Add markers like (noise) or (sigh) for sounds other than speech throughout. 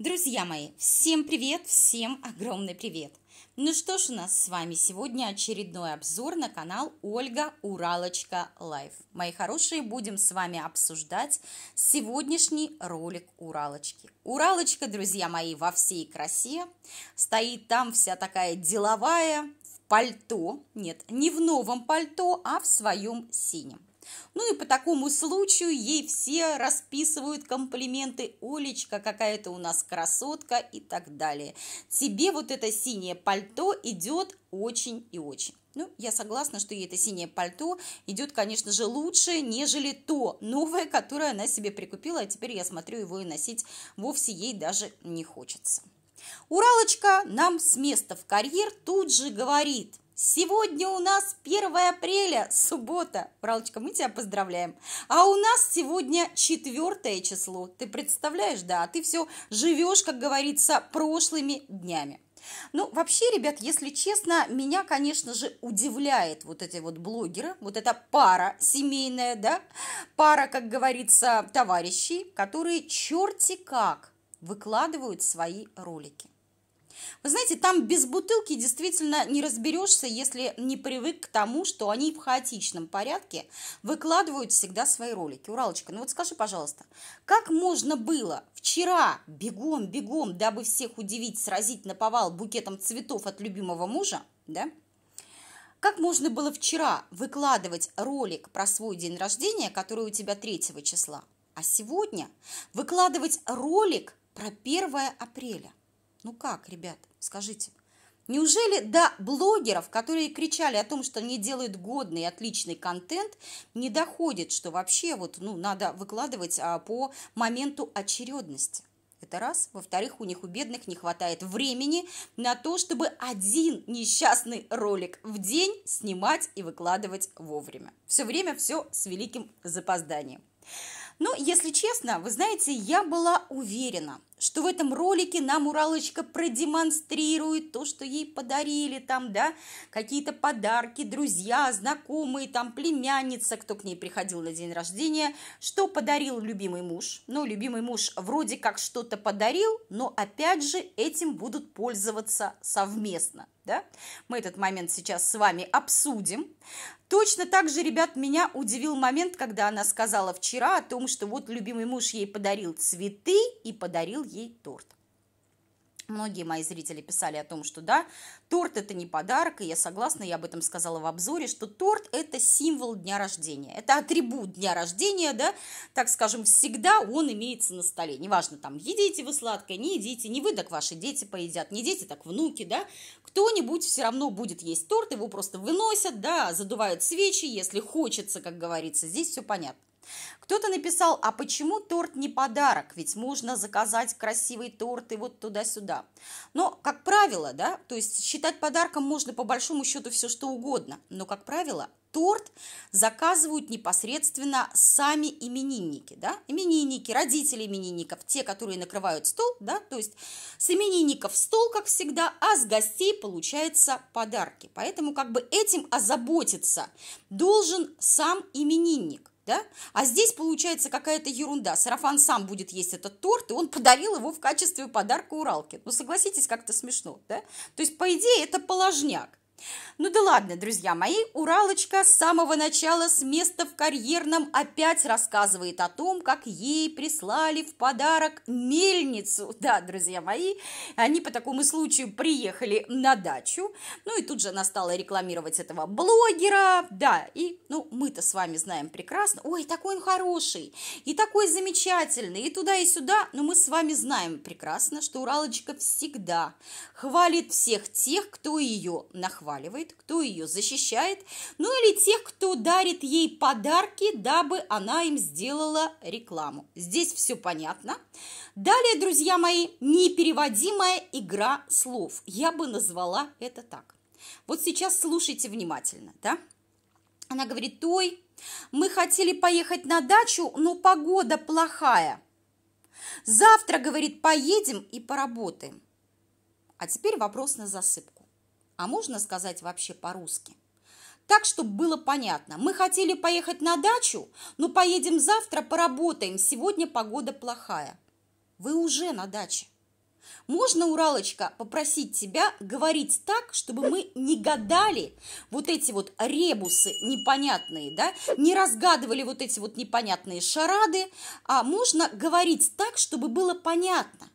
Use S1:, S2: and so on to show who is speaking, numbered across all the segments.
S1: Друзья мои, всем привет, всем огромный привет! Ну что ж, у нас с вами сегодня очередной обзор на канал Ольга Уралочка Лайф. Мои хорошие, будем с вами обсуждать сегодняшний ролик Уралочки. Уралочка, друзья мои, во всей красе, стоит там вся такая деловая, в пальто, нет, не в новом пальто, а в своем синем. Ну и по такому случаю ей все расписывают комплименты «Олечка, какая-то у нас красотка» и так далее. Тебе вот это синее пальто идет очень и очень. Ну, я согласна, что ей это синее пальто идет, конечно же, лучше, нежели то новое, которое она себе прикупила, а теперь я смотрю, его и носить вовсе ей даже не хочется. Уралочка нам с места в карьер тут же говорит – Сегодня у нас 1 апреля, суббота. Ралочка, мы тебя поздравляем. А у нас сегодня 4 число. Ты представляешь, да, а ты все живешь, как говорится, прошлыми днями. Ну, вообще, ребят, если честно, меня, конечно же, удивляет вот эти вот блогеры, вот эта пара семейная, да, пара, как говорится, товарищей, которые черти как выкладывают свои ролики. Вы знаете, там без бутылки действительно не разберешься, если не привык к тому, что они в хаотичном порядке выкладывают всегда свои ролики. Уралочка, ну вот скажи, пожалуйста, как можно было вчера бегом, бегом, дабы всех удивить, сразить на повал букетом цветов от любимого мужа, да? Как можно было вчера выкладывать ролик про свой день рождения, который у тебя 3 числа, а сегодня выкладывать ролик про 1 апреля? Ну как, ребят, скажите? Неужели до блогеров, которые кричали о том, что они делают годный, отличный контент, не доходит, что вообще вот, ну, надо выкладывать а, по моменту очередности? Это раз. Во-вторых, у них, у бедных, не хватает времени на то, чтобы один несчастный ролик в день снимать и выкладывать вовремя. Все время все с великим запозданием. Но, если честно, вы знаете, я была уверена – что в этом ролике нам Уралочка продемонстрирует то, что ей подарили там, да, какие-то подарки, друзья, знакомые, там, племянница, кто к ней приходил на день рождения, что подарил любимый муж. Ну, любимый муж вроде как что-то подарил, но, опять же, этим будут пользоваться совместно, да. Мы этот момент сейчас с вами обсудим. Точно так же, ребят, меня удивил момент, когда она сказала вчера о том, что вот любимый муж ей подарил цветы и подарил ей торт. Многие мои зрители писали о том, что да, торт это не подарок, и я согласна, я об этом сказала в обзоре, что торт это символ дня рождения, это атрибут дня рождения, да, так скажем, всегда он имеется на столе, неважно там, едите вы сладкое, не едите, не вы, так ваши дети поедят, не дети, так внуки, да, кто-нибудь все равно будет есть торт, его просто выносят, да, задувают свечи, если хочется, как говорится, здесь все понятно. Кто-то написал, а почему торт не подарок? Ведь можно заказать красивый торт и вот туда-сюда. Но, как правило, да, то есть считать подарком можно по большому счету все что угодно, но, как правило, торт заказывают непосредственно сами именинники, да, именинники, родители именинников, те, которые накрывают стол, да, то есть с именинников стол, как всегда, а с гостей получается подарки, поэтому как бы этим озаботиться должен сам именинник, да? А здесь получается какая-то ерунда. Сарафан сам будет есть этот торт, и он подарил его в качестве подарка Уралке. Ну, согласитесь, как-то смешно, да? То есть, по идее, это положняк. Ну да ладно, друзья мои, Уралочка с самого начала с места в карьерном опять рассказывает о том, как ей прислали в подарок мельницу. Да, друзья мои, они по такому случаю приехали на дачу, ну и тут же она стала рекламировать этого блогера, да, и, ну, мы-то с вами знаем прекрасно, ой, такой он хороший, и такой замечательный, и туда, и сюда, но мы с вами знаем прекрасно, что Уралочка всегда хвалит всех тех, кто ее нахвалит похваливает, кто ее защищает, ну или тех, кто дарит ей подарки, дабы она им сделала рекламу. Здесь все понятно. Далее, друзья мои, непереводимая игра слов. Я бы назвала это так. Вот сейчас слушайте внимательно, да? Она говорит, той, мы хотели поехать на дачу, но погода плохая. Завтра, говорит, поедем и поработаем. А теперь вопрос на засыпку а можно сказать вообще по-русски. Так, чтобы было понятно. Мы хотели поехать на дачу, но поедем завтра, поработаем, сегодня погода плохая. Вы уже на даче. Можно, Уралочка, попросить тебя говорить так, чтобы мы не гадали вот эти вот ребусы непонятные, да, не разгадывали вот эти вот непонятные шарады, а можно говорить так, чтобы было понятно.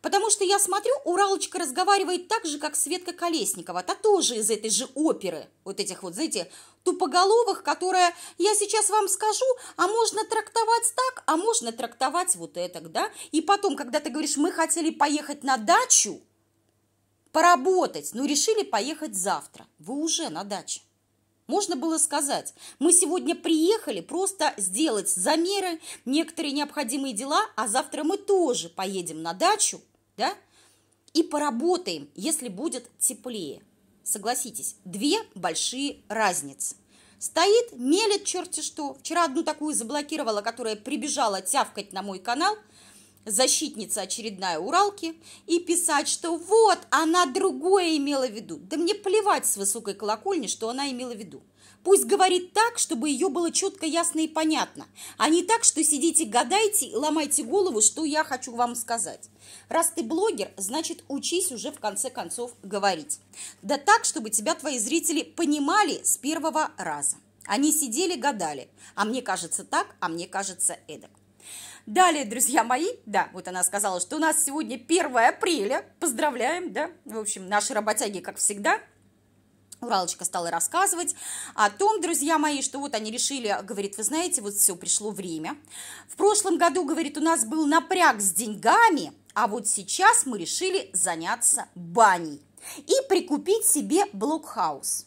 S1: Потому что я смотрю, Уралочка разговаривает так же, как Светка Колесникова. Та тоже из этой же оперы. Вот этих вот, знаете, тупоголовых, которая, я сейчас вам скажу, а можно трактовать так, а можно трактовать вот это, да? И потом, когда ты говоришь, мы хотели поехать на дачу, поработать, но решили поехать завтра. Вы уже на даче. Можно было сказать, мы сегодня приехали просто сделать замеры, некоторые необходимые дела, а завтра мы тоже поедем на дачу, да, и поработаем, если будет теплее. Согласитесь, две большие разницы. Стоит, мелет черти что. Вчера одну такую заблокировала, которая прибежала тявкать на мой канал – защитница очередная Уралки, и писать, что вот она другое имела в виду. Да мне плевать с высокой колокольни, что она имела в виду. Пусть говорит так, чтобы ее было четко, ясно и понятно, а не так, что сидите, гадайте и ломайте голову, что я хочу вам сказать. Раз ты блогер, значит, учись уже в конце концов говорить. Да так, чтобы тебя твои зрители понимали с первого раза. Они сидели, гадали. А мне кажется так, а мне кажется эдак. Далее, друзья мои, да, вот она сказала, что у нас сегодня 1 апреля. Поздравляем, да. В общем, наши работяги, как всегда, Уралочка стала рассказывать о том, друзья мои, что вот они решили, говорит, вы знаете, вот все, пришло время. В прошлом году, говорит, у нас был напряг с деньгами, а вот сейчас мы решили заняться баней и прикупить себе блокхаус.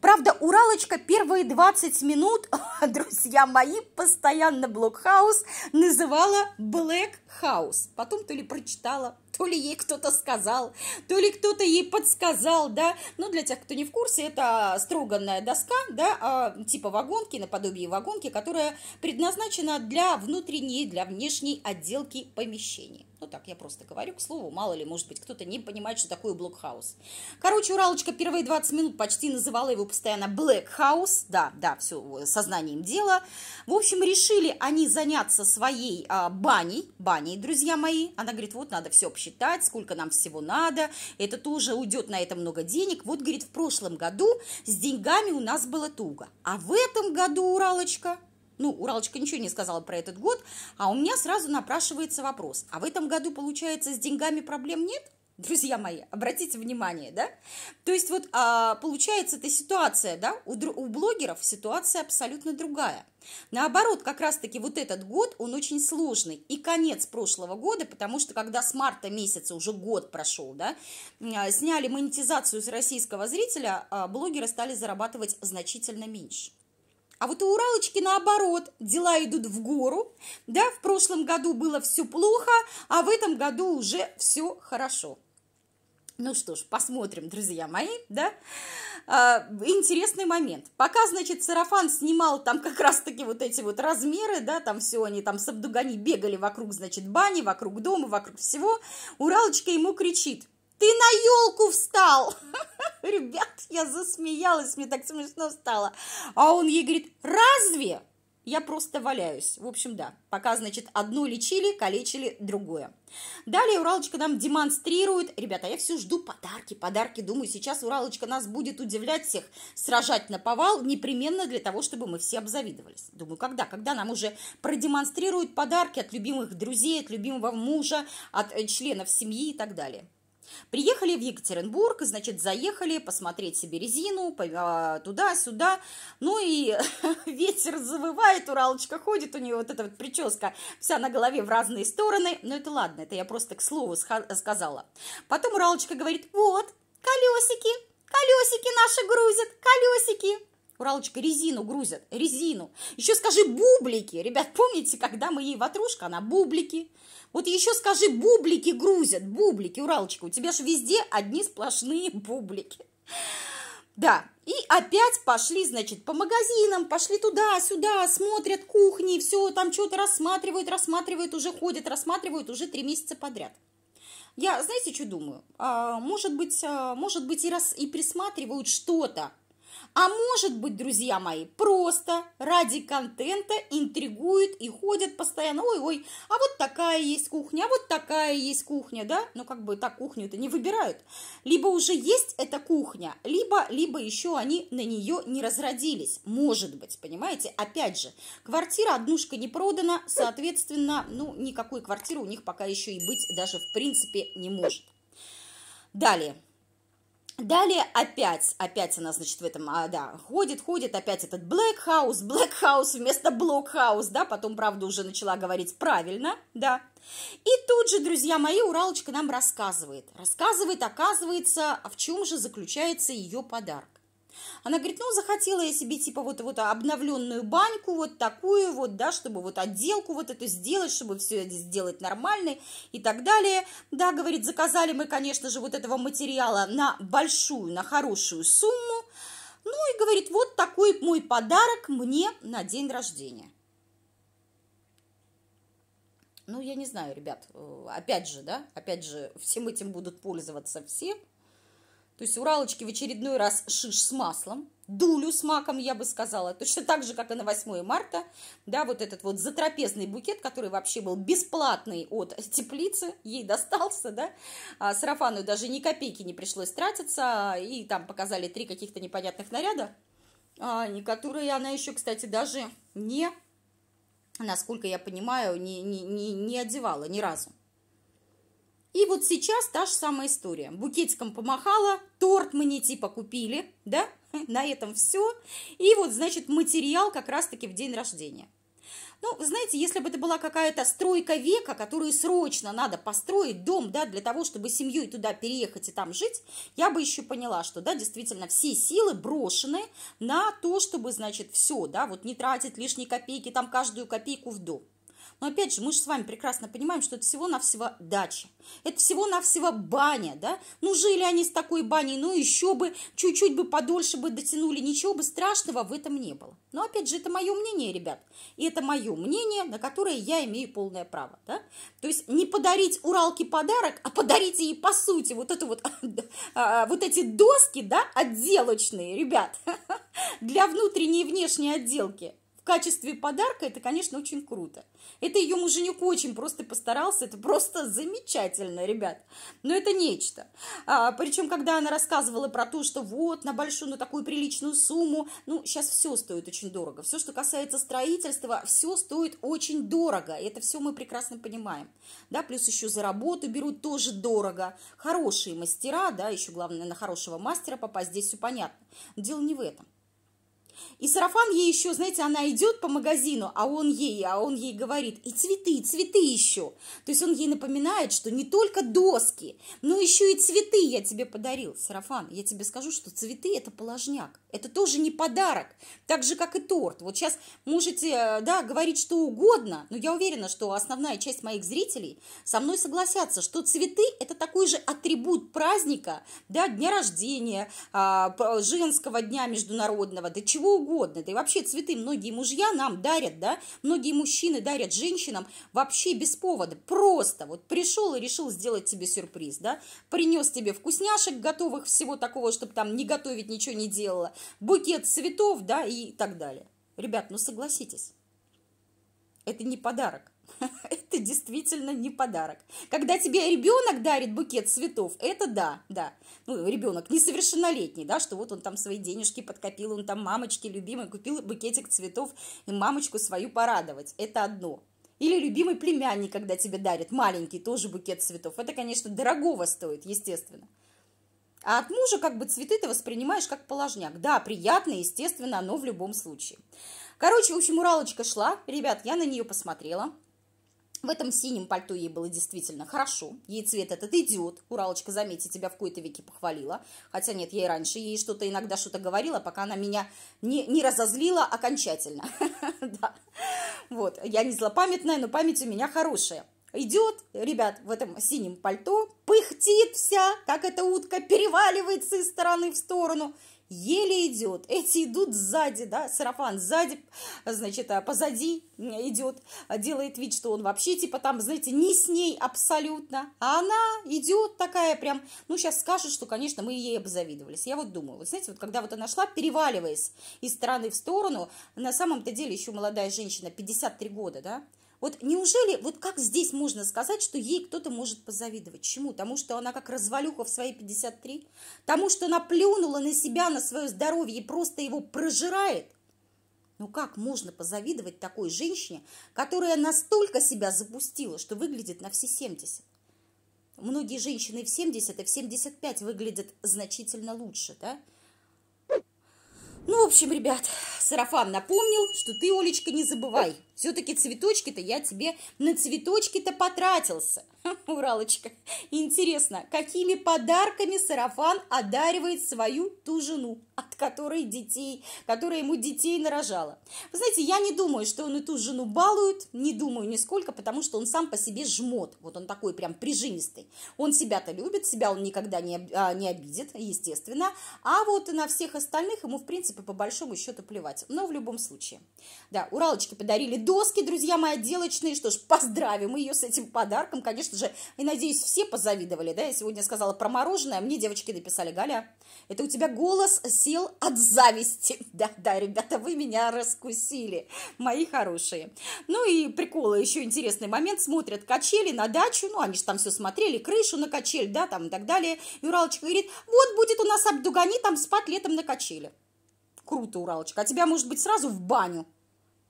S1: Правда, Уралочка первые 20 минут, (laughs) а, друзья мои, постоянно блокхаус называла Black House. Потом то ли прочитала то ли ей кто-то сказал, то ли кто-то ей подсказал, да. Ну, для тех, кто не в курсе, это строганная доска, да, а, типа вагонки, наподобие вагонки, которая предназначена для внутренней, для внешней отделки помещений. Ну так, я просто говорю, к слову, мало ли, может быть, кто-то не понимает, что такое блокхаус. Короче, Уралочка первые 20 минут почти называла его постоянно блэкхаус. Да, да, все, сознанием дела. В общем, решили они заняться своей а, баней, баней, друзья мои. Она говорит, вот надо все общее посчитать, сколько нам всего надо, это тоже уйдет на это много денег. Вот, говорит, в прошлом году с деньгами у нас было туго, а в этом году, Уралочка, ну, Уралочка ничего не сказала про этот год, а у меня сразу напрашивается вопрос, а в этом году, получается, с деньгами проблем нет? друзья мои, обратите внимание, да? То есть вот а, получается эта ситуация, да, у, у блогеров ситуация абсолютно другая. Наоборот, как раз-таки вот этот год, он очень сложный. И конец прошлого года, потому что когда с марта месяца уже год прошел, да, а, сняли монетизацию с российского зрителя, а блогеры стали зарабатывать значительно меньше. А вот у Уралочки наоборот, дела идут в гору, да, в прошлом году было все плохо, а в этом году уже все хорошо. Ну что ж, посмотрим, друзья мои, да? А, интересный момент. Пока, значит, сарафан снимал там как раз-таки вот эти вот размеры, да, там все они там с Абдугани бегали вокруг, значит, бани, вокруг дома, вокруг всего, Уралочка ему кричит, ты на елку встал! (laughs) Ребят, я засмеялась, мне так смешно стало. А он ей говорит, разве? я просто валяюсь. В общем, да. Пока, значит, одно лечили, калечили другое. Далее Уралочка нам демонстрирует. Ребята, я все жду подарки, подарки. Думаю, сейчас Уралочка нас будет удивлять всех, сражать на повал непременно для того, чтобы мы все обзавидовались. Думаю, когда? Когда нам уже продемонстрируют подарки от любимых друзей, от любимого мужа, от э, членов семьи и так далее. Приехали в Екатеринбург, значит, заехали посмотреть себе резину, а, туда-сюда. Ну и (laughs) ветер завывает, Уралочка ходит, у нее вот эта вот прическа вся на голове в разные стороны. Но ну, это ладно, это я просто к слову сказала. Потом Уралочка говорит, вот, колесики, колесики наши грузят, колесики. Уралочка, резину грузят, резину. Еще скажи бублики. Ребят, помните, когда мы ей ватрушка, она бублики. Вот еще скажи, бублики грузят, бублики, Уралочка, у тебя же везде одни сплошные (laughs) бублики. Да, и опять пошли, значит, по магазинам, пошли туда-сюда, смотрят кухни, все, там что-то рассматривают, рассматривают, уже ходят, рассматривают уже три месяца подряд. Я, знаете, что думаю? А, может быть, а, может быть и, раз, и присматривают что-то, а может быть, друзья мои, просто ради контента интригуют и ходят постоянно, ой-ой, а вот такая есть кухня, а вот такая есть кухня, да? Ну, как бы так кухню-то не выбирают. Либо уже есть эта кухня, либо, либо еще они на нее не разродились. Может быть, понимаете? Опять же, квартира однушка не продана, соответственно, ну, никакой квартиры у них пока еще и быть даже в принципе не может. Далее. Далее опять, опять она, значит, в этом, а, да, ходит, ходит, опять этот Black House, Black House вместо Block House, да, потом, правда, уже начала говорить правильно, да. И тут же, друзья мои, Уралочка нам рассказывает, рассказывает, оказывается, а в чем же заключается ее подарок. Она говорит, ну, захотела я себе, типа, вот, вот обновленную баньку, вот такую вот, да, чтобы вот отделку вот эту сделать, чтобы все сделать нормальной и так далее. Да, говорит, заказали мы, конечно же, вот этого материала на большую, на хорошую сумму. Ну и говорит, вот такой мой подарок мне на день рождения. Ну, я не знаю, ребят, э, опять же, да, опять же, всем этим будут пользоваться все – то есть уралочки в очередной раз шиш с маслом, дулю с маком, я бы сказала, точно так же, как и на 8 марта, да, вот этот вот затрапезный букет, который вообще был бесплатный от теплицы, ей достался, да, а сарафану даже ни копейки не пришлось тратиться, и там показали три каких-то непонятных наряда, а, которые она еще, кстати, даже не, насколько я понимаю, не, не, не, не одевала ни разу. И вот сейчас та же самая история. Букетиком помахала, торт мы не типа купили, да, (laughs) на этом все. И вот, значит, материал как раз-таки в день рождения. Ну, знаете, если бы это была какая-то стройка века, которую срочно надо построить дом, да, для того, чтобы семьей туда переехать и там жить, я бы еще поняла, что, да, действительно, все силы брошены на то, чтобы, значит, все, да, вот не тратить лишние копейки, там каждую копейку в дом. Но опять же, мы же с вами прекрасно понимаем, что это всего-навсего дача. Это всего-навсего баня, да? Ну, жили они с такой баней, ну, еще бы, чуть-чуть бы подольше бы дотянули, ничего бы страшного в этом не было. Но, опять же, это мое мнение, ребят. И это мое мнение, на которое я имею полное право, да? То есть не подарить Уралке подарок, а подарить ей, по сути, вот эту вот, (laughs) а, вот эти доски, да, отделочные, ребят, (laughs) для внутренней и внешней отделки в качестве подарка это, конечно, очень круто. Это ее муженек очень просто постарался, это просто замечательно, ребят. Но это нечто. А, причем, когда она рассказывала про то, что вот на большую, на такую приличную сумму, ну, сейчас все стоит очень дорого. Все, что касается строительства, все стоит очень дорого. и Это все мы прекрасно понимаем. Да, плюс еще за работу берут тоже дорого. Хорошие мастера, да, еще главное на хорошего мастера попасть, здесь все понятно. Но дело не в этом. И сарафан ей еще, знаете, она идет по магазину, а он ей, а он ей говорит, и цветы, и цветы еще. То есть он ей напоминает, что не только доски, но еще и цветы я тебе подарил, сарафан. Я тебе скажу, что цветы – это положняк, это тоже не подарок, так же, как и торт. Вот сейчас можете, э, да, говорить что угодно, но я уверена, что основная часть моих зрителей со мной согласятся, что цветы – это такой же атрибут праздника, да, дня рождения, а, женского дня международного, да чего чего угодно. Да и вообще цветы многие мужья нам дарят, да, многие мужчины дарят женщинам вообще без повода. Просто вот пришел и решил сделать тебе сюрприз, да, принес тебе вкусняшек готовых всего такого, чтобы там не готовить, ничего не делала, букет цветов, да, и так далее. Ребят, ну согласитесь, это не подарок, (laughs) Это действительно не подарок. Когда тебе ребенок дарит букет цветов, это да, да. Ну, ребенок несовершеннолетний, да, что вот он там свои денежки подкопил, он там мамочке любимой купил букетик цветов и мамочку свою порадовать. Это одно. Или любимый племянник, когда тебе дарит маленький тоже букет цветов. Это, конечно, дорогого стоит, естественно. А от мужа как бы цветы ты воспринимаешь как положняк. Да, приятно, естественно, но в любом случае. Короче, в общем, Уралочка шла. Ребят, я на нее посмотрела. В этом синем пальто ей было действительно хорошо. Ей цвет этот идет. Уралочка, заметьте, тебя в кои-то веки похвалила. Хотя нет, я и раньше ей что-то иногда что-то говорила, пока она меня не, не разозлила окончательно. (laughs) Вот, я не злопамятная, но память у меня хорошая. Идет, ребят, в этом синем пальто, пыхтит вся, как эта утка, переваливается из стороны в сторону еле идет, эти идут сзади, да, сарафан сзади, значит, э, позади идет, делает вид, что он вообще, типа, там, знаете, не с ней абсолютно, а она идет такая прям, ну, сейчас скажет, что, конечно, мы ей обзавидовались. Я вот думаю, вот знаете, вот когда вот она шла, переваливаясь из стороны в сторону, на самом-то деле еще молодая женщина, 53 года, да, вот неужели, вот как здесь можно сказать, что ей кто-то может позавидовать? Чему? Тому, что она как развалюха в свои 53? Тому, что она плюнула на себя, на свое здоровье и просто его прожирает? Ну как можно позавидовать такой женщине, которая настолько себя запустила, что выглядит на все 70? Многие женщины в 70 и а в 75 выглядят значительно лучше, да? Ну, в общем, ребят, сарафан напомнил, что ты, Олечка, не забывай – все-таки цветочки-то я тебе на цветочки-то потратился. (laughs) Уралочка, интересно, какими подарками сарафан одаривает свою ту жену, от которой детей, которая ему детей нарожала? Вы знаете, я не думаю, что он и ту жену балует, не думаю нисколько, потому что он сам по себе жмот. Вот он такой прям прижимистый. Он себя-то любит, себя он никогда не, а, не обидит, естественно. А вот на всех остальных ему, в принципе, по большому счету плевать. Но в любом случае. Да, Уралочки подарили доски, друзья мои, отделочные. Что ж, поздравим ее с этим подарком. Конечно же, и надеюсь, все позавидовали, да? Я сегодня сказала про мороженое, мне девочки написали, Галя, это у тебя голос сел от зависти. (laughs) Да, да, ребята, вы меня раскусили, мои хорошие. Ну и приколы, еще интересный момент, смотрят качели на дачу, ну они же там все смотрели, крышу на качель, да, там и так далее. Юралочка говорит, вот будет у нас Абдугани там спать летом на качели, Круто, Уралочка. А тебя, может быть, сразу в баню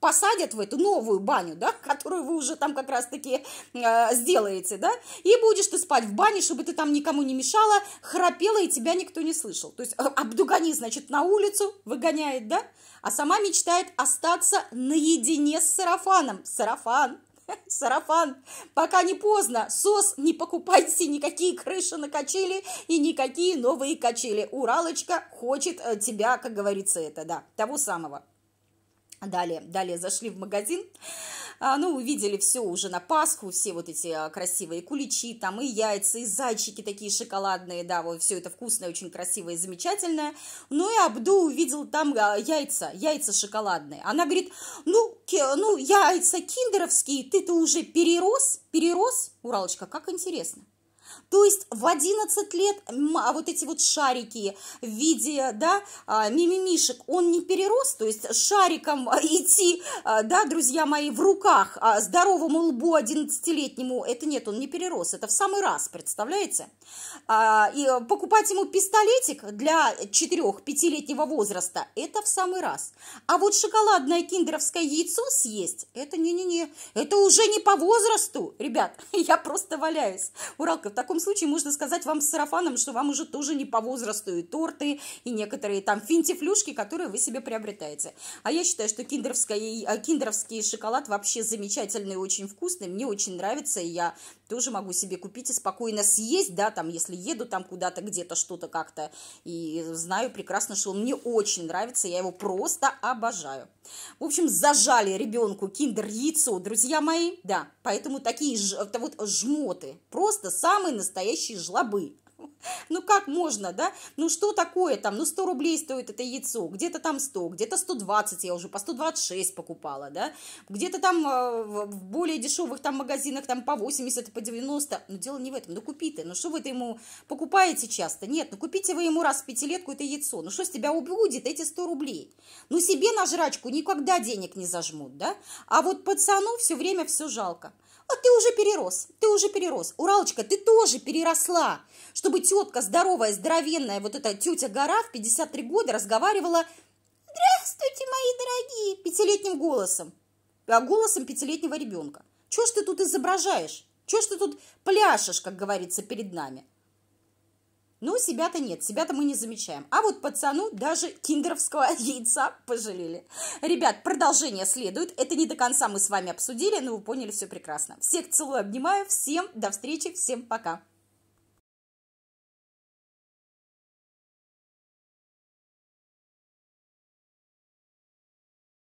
S1: посадят в эту новую баню, да, (laughs) которую вы уже там как раз-таки э, сделаете, да, и будешь ты спать в бане, чтобы ты там никому не мешала, храпела, и тебя никто не слышал. То есть Абдугани, э, значит, на улицу выгоняет, да, а сама мечтает остаться наедине с сарафаном. Сарафан, (laughs) сарафан, пока не поздно, сос не покупайте, никакие крыши на качели и никакие новые качели. Уралочка хочет э, тебя, как говорится это, да, того самого. Далее, далее зашли в магазин, а, ну, увидели все уже на Пасху, все вот эти а, красивые куличи, там и яйца, и зайчики такие шоколадные, да, вот все это вкусное, очень красивое и замечательное. Ну и Абду увидел там а, яйца, яйца шоколадные. Она говорит, ну, ну яйца киндеровские ты-то уже перерос, перерос. Уралочка, как интересно. То есть в 11 лет а вот эти вот шарики в виде, да, а, мимимишек, он не перерос, то есть шариком а, идти, да, друзья мои, в руках здоровому лбу 11-летнему, это нет, он не перерос, это в самый раз, представляете? И покупать ему пистолетик для 4-5-летнего возраста, это в самый раз. А вот шоколадное киндеровское яйцо съесть, это не-не-не, это уже не по возрасту, ребят, (laughs) я просто валяюсь. Уралка, в таком таком случае можно сказать вам с сарафаном, что вам уже тоже не по возрасту и торты, и некоторые там финтифлюшки, которые вы себе приобретаете. А я считаю, что киндеровский, э, киндеровский шоколад вообще замечательный, очень вкусный, мне очень нравится, и я тоже могу себе купить и спокойно съесть, да, там, если еду там куда-то, где-то что-то как-то, и знаю прекрасно, что он мне очень нравится, я его просто обожаю. В общем, зажали ребенку киндер-яйцо, друзья мои, да, поэтому такие ж, вот жмоты, просто самые настоящие жлобы, (laughs) Ну как можно, да? Ну что такое там? Ну 100 рублей стоит это яйцо, где-то там 100, где-то 120, я уже по 126 покупала, да? Где-то там э, в более дешевых там магазинах там по 80, по 90. Но дело не в этом, ну купи ты, ну что вы это ему покупаете часто? Нет, ну купите вы ему раз в пятилетку это яйцо, ну что с тебя убудет эти 100 рублей? Ну себе на жрачку никогда денег не зажмут, да? А вот пацану все время все жалко. А ты уже перерос, ты уже перерос. Уралочка, ты тоже переросла, чтобы тетка здоровая, здоровенная, вот эта тетя гора в 53 года разговаривала «Здравствуйте, мои дорогие!» пятилетним голосом, а голосом пятилетнего ребенка. Чего ж ты тут изображаешь? Чего ж ты тут пляшешь, как говорится, перед нами? Ну, себя-то нет, себя-то мы не замечаем. А вот пацану даже киндеровского (laughs) яйца пожалели. Ребят, продолжение следует. Это не до конца мы с вами обсудили, но вы поняли все прекрасно. Всех целую, обнимаю, всем до встречи, всем пока.